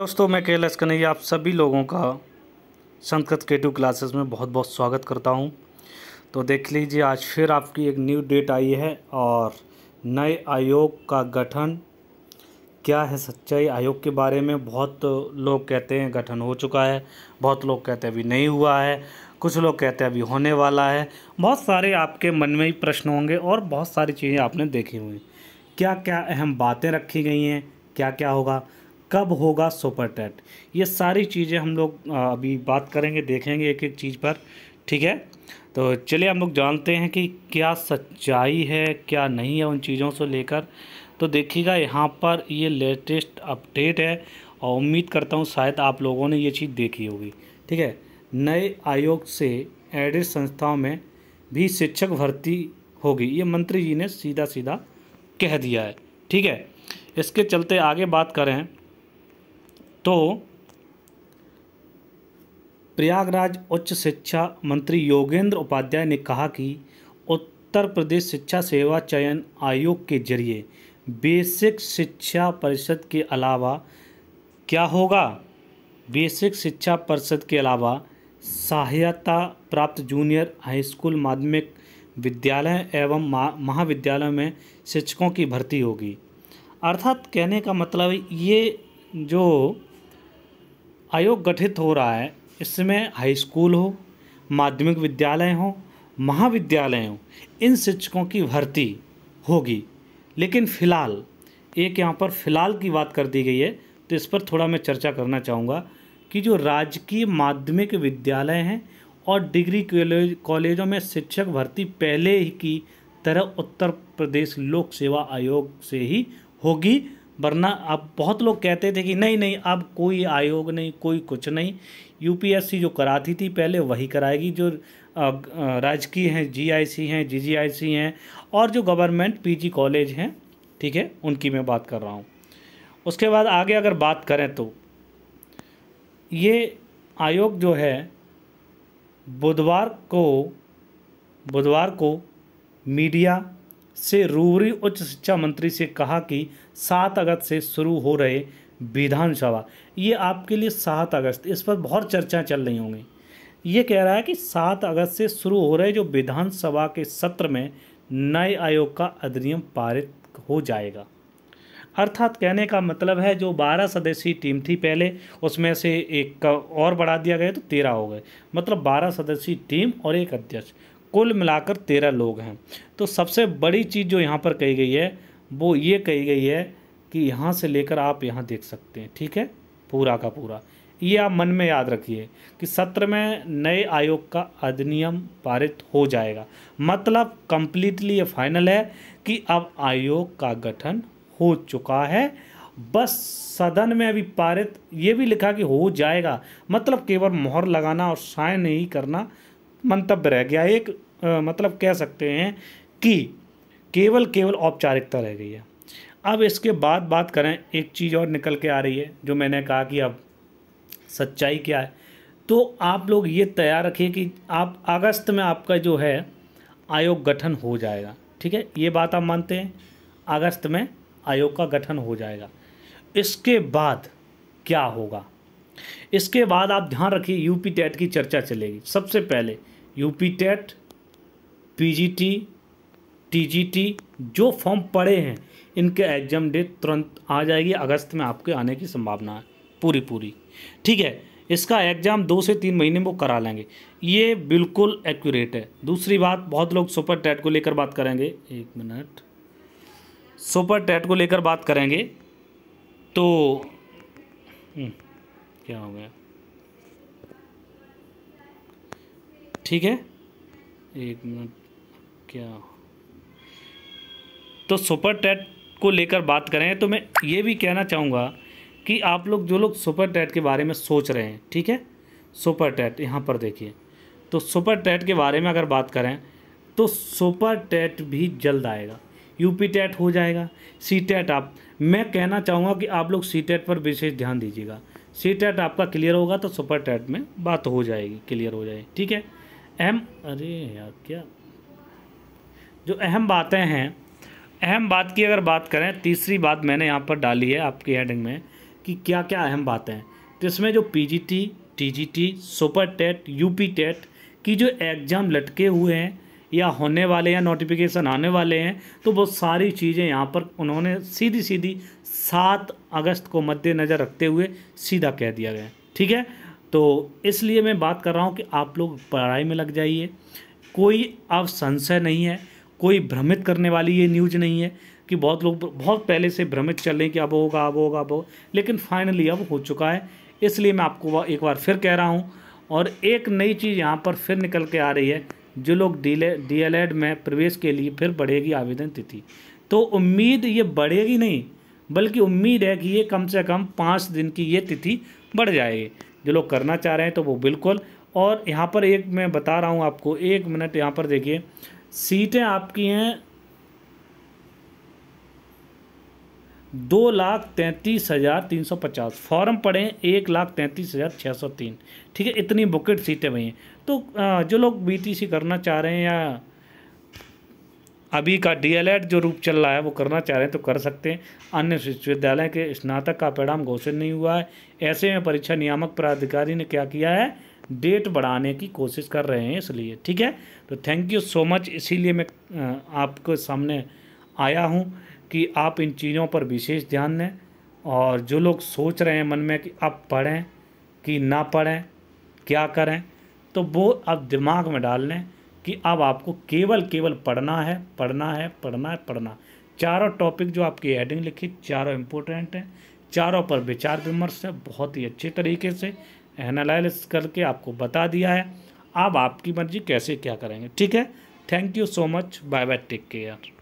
दोस्तों मैं के एस कन्हैया आप सभी लोगों का संस्कृत के टू क्लासेस में बहुत बहुत स्वागत करता हूं तो देख लीजिए आज फिर आपकी एक न्यू डेट आई है और नए आयोग का गठन क्या है सच्चाई आयोग के बारे में बहुत लोग कहते हैं गठन हो चुका है बहुत लोग कहते हैं अभी नहीं हुआ है कुछ लोग कहते हैं अभी होने वाला है बहुत सारे आपके मन में ही प्रश्न होंगे और बहुत सारी चीज़ें आपने देखी हुई क्या क्या अहम बातें रखी गई हैं क्या क्या होगा कब होगा सुपर टेट ये सारी चीज़ें हम लोग अभी बात करेंगे देखेंगे एक एक चीज़ पर ठीक है तो चलिए हम लोग जानते हैं कि क्या सच्चाई है क्या नहीं है उन चीज़ों से लेकर तो देखिएगा यहाँ पर ये लेटेस्ट अपडेट है और उम्मीद करता हूँ शायद आप लोगों ने ये चीज़ देखी होगी ठीक है नए आयोग से एडेड संस्थाओं में भी शिक्षक भर्ती होगी ये मंत्री जी ने सीधा सीधा कह दिया है ठीक है इसके चलते आगे बात करें तो प्रयागराज उच्च शिक्षा मंत्री योगेंद्र उपाध्याय ने कहा कि उत्तर प्रदेश शिक्षा सेवा चयन आयोग के जरिए बेसिक शिक्षा परिषद के अलावा क्या होगा बेसिक शिक्षा परिषद के अलावा सहायता प्राप्त जूनियर हाई स्कूल माध्यमिक विद्यालय एवं महाविद्यालय में शिक्षकों की भर्ती होगी अर्थात कहने का मतलब ये जो आयोग गठित हो रहा है इसमें हाई स्कूल हो माध्यमिक विद्यालय हो महाविद्यालय हो इन शिक्षकों की भर्ती होगी लेकिन फ़िलहाल एक यहाँ पर फ़िलहाल की बात कर दी गई है तो इस पर थोड़ा मैं चर्चा करना चाहूँगा कि जो राजकीय माध्यमिक विद्यालय हैं और डिग्री कॉलेज कॉलेजों में शिक्षक भर्ती पहले ही की तरह उत्तर प्रदेश लोक सेवा आयोग से ही होगी वरना आप बहुत लोग कहते थे कि नहीं नहीं अब कोई आयोग नहीं कोई कुछ नहीं यूपीएससी जो कराती थी पहले वही कराएगी जो राजकीय हैं जीआईसी हैं जीजीआईसी हैं और जो गवर्नमेंट पीजी कॉलेज हैं ठीक है उनकी मैं बात कर रहा हूँ उसके बाद आगे अगर बात करें तो ये आयोग जो है बुधवार को बुधवार को मीडिया से रूबरी उच्च शिक्षा मंत्री से कहा कि सात अगस्त से शुरू हो रहे विधानसभा ये आपके लिए सात अगस्त इस पर बहुत चर्चा चल रही होंगी ये कह रहा है कि सात अगस्त से शुरू हो रहे जो विधानसभा के सत्र में नए आयोग का अधिनियम पारित हो जाएगा अर्थात कहने का मतलब है जो बारह सदस्यीय टीम थी पहले उसमें से एक का और बढ़ा दिया गया तो तेरह हो गए मतलब बारह सदस्यीय टीम और एक अध्यक्ष कुल मिलाकर तेरह लोग हैं तो सबसे बड़ी चीज़ जो यहाँ पर कही गई है वो ये कही गई है कि यहाँ से लेकर आप यहाँ देख सकते हैं ठीक है पूरा का पूरा ये आप मन में याद रखिए कि सत्र में नए आयोग का अधिनियम पारित हो जाएगा मतलब कम्प्लीटली ये फाइनल है कि अब आयोग का गठन हो चुका है बस सदन में अभी पारित ये भी लिखा कि हो जाएगा मतलब केवल मोहर लगाना और साइन ही करना मंतव्य रह गया एक आ, मतलब कह सकते हैं कि केवल केवल औपचारिकता रह गई है अब इसके बाद बात करें एक चीज़ और निकल के आ रही है जो मैंने कहा कि अब सच्चाई क्या है तो आप लोग ये तैयार रखिए कि आप अगस्त में आपका जो है आयोग गठन हो जाएगा ठीक है ये बात आप मानते हैं अगस्त में आयोग का गठन हो जाएगा इसके बाद क्या होगा इसके बाद आप ध्यान रखिए यूपी टेट की चर्चा चलेगी सबसे पहले यूपी टेट पीजीटी टीजीटी जो फॉर्म पड़े हैं इनके एग्जाम डेट तुरंत आ जाएगी अगस्त में आपके आने की संभावना है पूरी पूरी ठीक है इसका एग्ज़ाम दो से तीन महीने में वो करा लेंगे ये बिल्कुल एक्यूरेट है दूसरी बात बहुत लोग सुपर टेट को लेकर बात करेंगे एक मिनट सुपर टेट को लेकर बात करेंगे तो हम्म, क्या हो गया ठीक है एक मिनट क्या तो सुपर टेट को लेकर बात करें तो मैं ये भी कहना चाहूँगा कि आप लोग जो लोग सुपर टेट के बारे में सोच रहे हैं ठीक है सुपर टेट यहाँ पर देखिए तो सुपर टेट के बारे में अगर बात करें तो सुपर टेट भी जल्द आएगा यूपी टेट हो जाएगा सी टेट आप मैं कहना चाहूँगा कि आप लोग सी टेट पर विशेष ध्यान दीजिएगा सी टेट आपका क्लियर होगा तो सुपर टेट में बात हो जाएगी क्लियर हो जाएगी ठीक है अहम अरे यार क्या जो अहम बातें हैं अहम बात की अगर बात करें तीसरी बात मैंने यहाँ पर डाली है आपकी हेडिंग में कि क्या क्या अहम बातें हैं तो इसमें जो P G T T G T super TET U P TET की जो एग्ज़ाम लटके हुए हैं या होने वाले या नोटिफिकेशन आने वाले हैं तो वो सारी चीज़ें यहाँ पर उन्होंने सीधी सीधी सात अगस्त को मद्देनज़र रखते हुए सीधा कह दिया गया ठीक है तो इसलिए मैं बात कर रहा हूँ कि आप लोग पढ़ाई में लग जाइए कोई अब संशय नहीं है कोई भ्रमित करने वाली ये न्यूज नहीं है कि बहुत लोग बहुत पहले से भ्रमित चल रहे हैं कि अब होगा अब होगा अब होगा लेकिन फाइनली अब हो चुका है इसलिए मैं आपको एक बार फिर कह रहा हूँ और एक नई चीज़ यहाँ पर फिर निकल के आ रही है जो लोग डी एल एड में प्रवेश के लिए फिर बढ़ेगी आवेदन तिथि तो उम्मीद ये बढ़ेगी नहीं बल्कि उम्मीद है कि ये कम से कम पाँच दिन की ये तिथि बढ़ जाएगी जो लोग करना चाह रहे हैं तो वो बिल्कुल और यहाँ पर एक मैं बता रहा हूँ आपको एक मिनट यहाँ पर देखिए सीटें आपकी हैं दो लाख तैंतीस हज़ार तीन सौ पचास फॉर्म पड़े एक लाख तैंतीस हज़ार छः सौ तीन ठीक है इतनी बुकेट सीटें भई हैं तो जो लोग बीटीसी करना चाह रहे हैं या अभी का डीएलएड जो रूप चल रहा है वो करना चाह रहे हैं तो कर सकते हैं अन्य विश्वविद्यालय के स्नातक का परिणाम घोषित नहीं हुआ है ऐसे में परीक्षा नियामक प्राधिकारी ने क्या किया है डेट बढ़ाने की कोशिश कर रहे हैं इसलिए ठीक है तो थैंक यू सो मच इसीलिए मैं आपके सामने आया हूँ कि आप इन चीज़ों पर विशेष ध्यान दें और जो लोग सोच रहे हैं मन में कि आप पढ़ें कि ना पढ़ें क्या करें तो वो अब दिमाग में डाल लें कि अब आपको केवल केवल पढ़ना है पढ़ना है पढ़ना है पढ़ना चारों टॉपिक जो आपकी हेडिंग लिखी चारों इम्पोर्टेंट हैं चारों पर विचार विमर्श है बहुत ही अच्छे तरीके से एनालिस करके आपको बता दिया है अब आपकी मर्जी कैसे क्या करेंगे ठीक है thank you so much bye bye take care